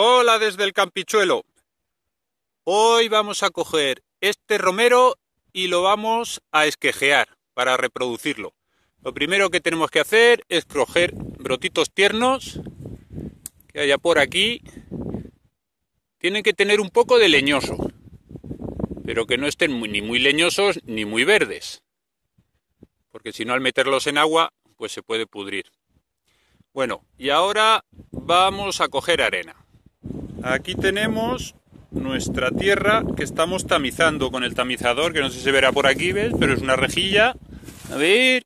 Hola desde el Campichuelo. Hoy vamos a coger este romero y lo vamos a esquejear para reproducirlo. Lo primero que tenemos que hacer es coger brotitos tiernos que haya por aquí. Tienen que tener un poco de leñoso, pero que no estén ni muy leñosos ni muy verdes, porque si no al meterlos en agua pues se puede pudrir. Bueno, y ahora vamos a coger arena. Aquí tenemos nuestra tierra que estamos tamizando con el tamizador, que no sé si se verá por aquí, ¿ves? Pero es una rejilla. A ver.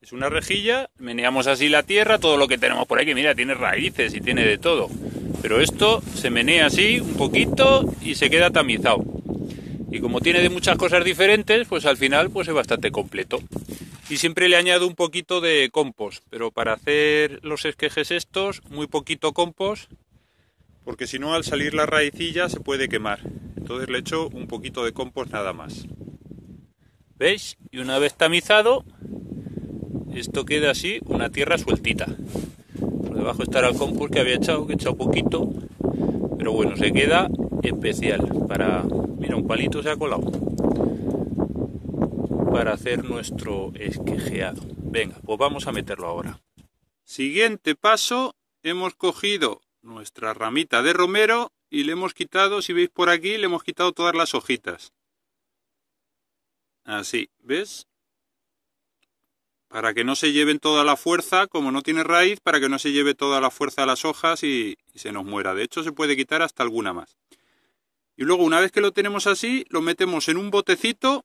Es una rejilla, meneamos así la tierra, todo lo que tenemos por aquí, mira, tiene raíces y tiene de todo. Pero esto se menea así un poquito y se queda tamizado. Y como tiene de muchas cosas diferentes, pues al final pues es bastante completo. Y siempre le añado un poquito de compost, pero para hacer los esquejes estos, muy poquito compost porque si no al salir la raicilla se puede quemar. Entonces le echo un poquito de compost nada más. ¿Veis? Y una vez tamizado, esto queda así, una tierra sueltita. Por debajo estará el compost que había echado, que he echado poquito, pero bueno, se queda especial para... Mira, un palito se ha colado para hacer nuestro esquejeado. Venga, pues vamos a meterlo ahora. Siguiente paso, hemos cogido nuestra ramita de romero y le hemos quitado, si veis por aquí, le hemos quitado todas las hojitas. Así, ¿ves? Para que no se lleven toda la fuerza, como no tiene raíz, para que no se lleve toda la fuerza a las hojas y, se nos muera. De hecho, se puede quitar hasta alguna más. Y luego, una vez que lo tenemos así, lo metemos en un botecito.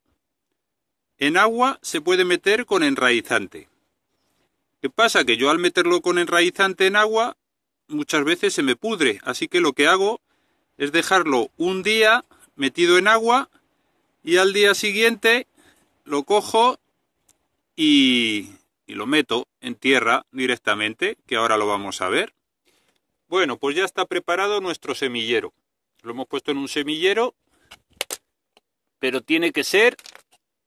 En agua se puede meter con enraizante. ¿Qué pasa? Que yo al meterlo con enraizante en agua, muchas veces se me pudre, así que lo que hago es dejarlo un día metido en agua y al día siguiente lo cojo y, lo meto en tierra directamente, que ahora lo vamos a ver. Bueno, pues ya está preparado nuestro semillero. Lo hemos puesto en un semillero, pero tiene que ser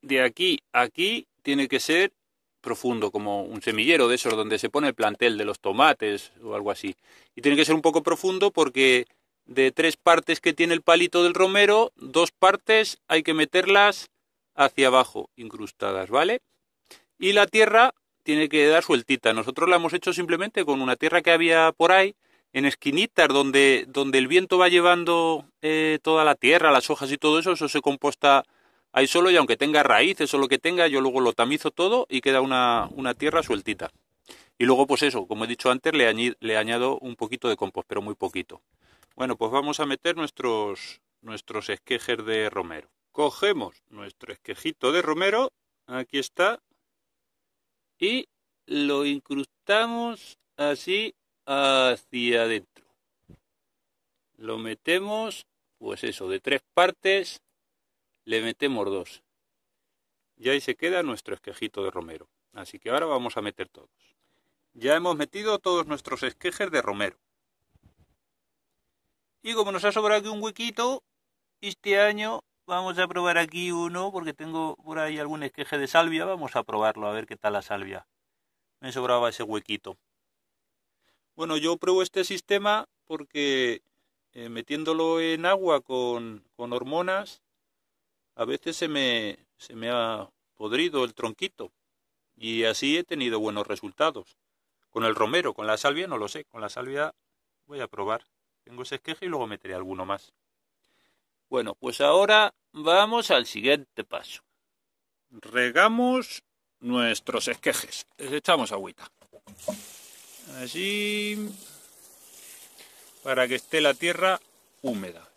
de aquí a aquí, tiene que ser profundo, como un semillero de esos donde se pone el plantel de los tomates o algo así. Y tiene que ser un poco profundo porque de tres partes que tiene el palito del romero, dos partes hay que meterlas hacia abajo, incrustadas, ¿vale? Y la tierra tiene que dar sueltita. Nosotros la hemos hecho simplemente con una tierra que había por ahí, en esquinitas, donde, donde el viento va llevando eh, toda la tierra, las hojas y todo eso, eso se composta Ahí solo y aunque tenga raíces o lo que tenga, yo luego lo tamizo todo y queda una, una tierra sueltita. Y luego, pues eso, como he dicho antes, le, añado, un poquito de compost, pero muy poquito. Bueno, pues vamos a meter nuestros, nuestros esquejes de romero. Cogemos nuestro esquejito de romero, aquí está, y lo incrustamos así hacia adentro. Lo metemos, pues eso, de tres partes, le metemos dos. Y ahí se queda nuestro esquejito de romero. Así que ahora vamos a meter todos. Ya hemos metido todos nuestros esquejes de romero. Y como nos ha sobrado aquí un huequito, este año vamos a probar aquí uno, porque tengo por ahí algún esqueje de salvia. Vamos a probarlo, a ver qué tal la salvia. Me sobraba ese huequito. Bueno, yo pruebo este sistema porque eh, metiéndolo en agua con hormonas a veces se me, se me ha podrido el tronquito y así he tenido buenos resultados. Con el romero, con la salvia no lo sé, con la salvia voy a probar. Tengo ese esqueje y luego meteré alguno más. Bueno, pues ahora vamos al siguiente paso. Regamos nuestros esquejes. Les echamos agüita. Así para que esté la tierra húmeda.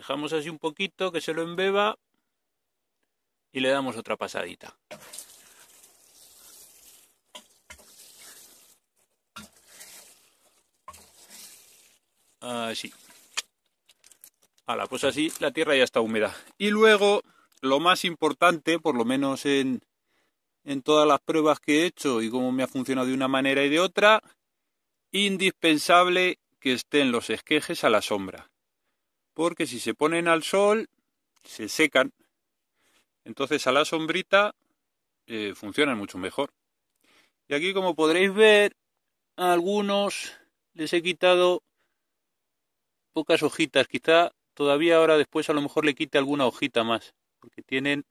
Dejamos así un poquito que se lo embeba y le damos otra pasadita. Así. Hala, pues así la tierra ya está húmeda. Y luego, lo más importante, por lo menos en, en todas las pruebas que he hecho y cómo me ha funcionado de una manera y de otra, indispensable que estén los esquejes a la sombra porque si se ponen al sol se secan. Entonces a la sombrita eh, funcionan mucho mejor. Y aquí como podréis ver, a algunos les he quitado pocas hojitas. Quizá todavía ahora después a lo mejor le quite alguna hojita más, porque tienen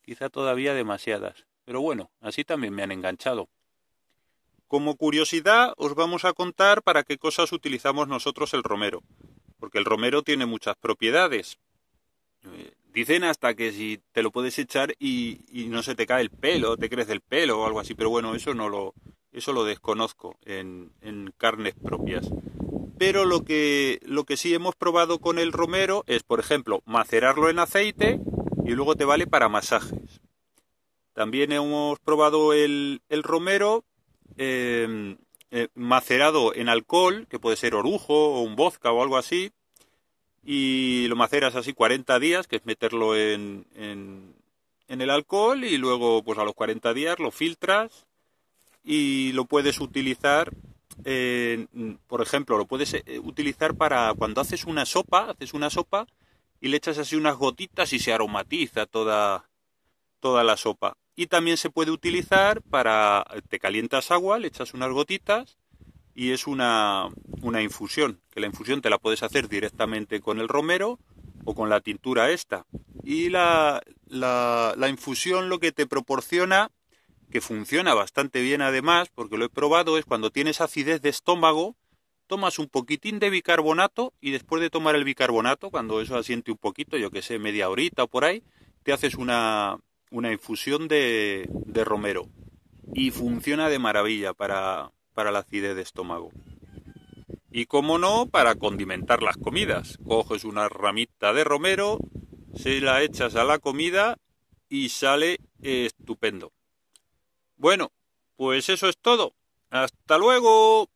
quizá todavía demasiadas. Pero bueno, así también me han enganchado. Como curiosidad, os vamos a contar para qué cosas utilizamos nosotros el romero porque el romero tiene muchas propiedades. Eh, dicen hasta que si te lo puedes echar y, no se te cae el pelo, te crece el pelo o algo así, pero bueno, eso no lo, eso lo desconozco en, carnes propias. Pero lo que, lo que sí hemos probado con el romero es, por ejemplo, macerarlo en aceite y luego te vale para masajes. También hemos probado el, romero eh, eh, macerado en alcohol, que puede ser orujo o un vodka o algo así, y lo maceras así 40 días, que es meterlo en, en, el alcohol, y luego pues a los 40 días lo filtras y lo puedes utilizar por ejemplo, lo puedes eh, utilizar para cuando haces una sopa, haces una sopa y le echas así unas gotitas y se aromatiza toda, toda la sopa. Y también se puede utilizar para, te calientas agua, le echas unas gotitas y es una, una infusión, que la infusión te la puedes hacer directamente con el romero o con la tintura esta. Y la, la, la infusión lo que te proporciona, que funciona bastante bien además, porque lo he probado, es cuando tienes acidez de estómago, tomas un poquitín de bicarbonato y después de tomar el bicarbonato, cuando eso asiente un poquito, yo que sé, media horita o por ahí, te haces una, una infusión de, romero y funciona de maravilla para, para la acidez de estómago. Y como no, para condimentar las comidas. Coges una ramita de romero, se la echas a la comida y sale eh, estupendo. Bueno, pues eso es todo. Hasta luego.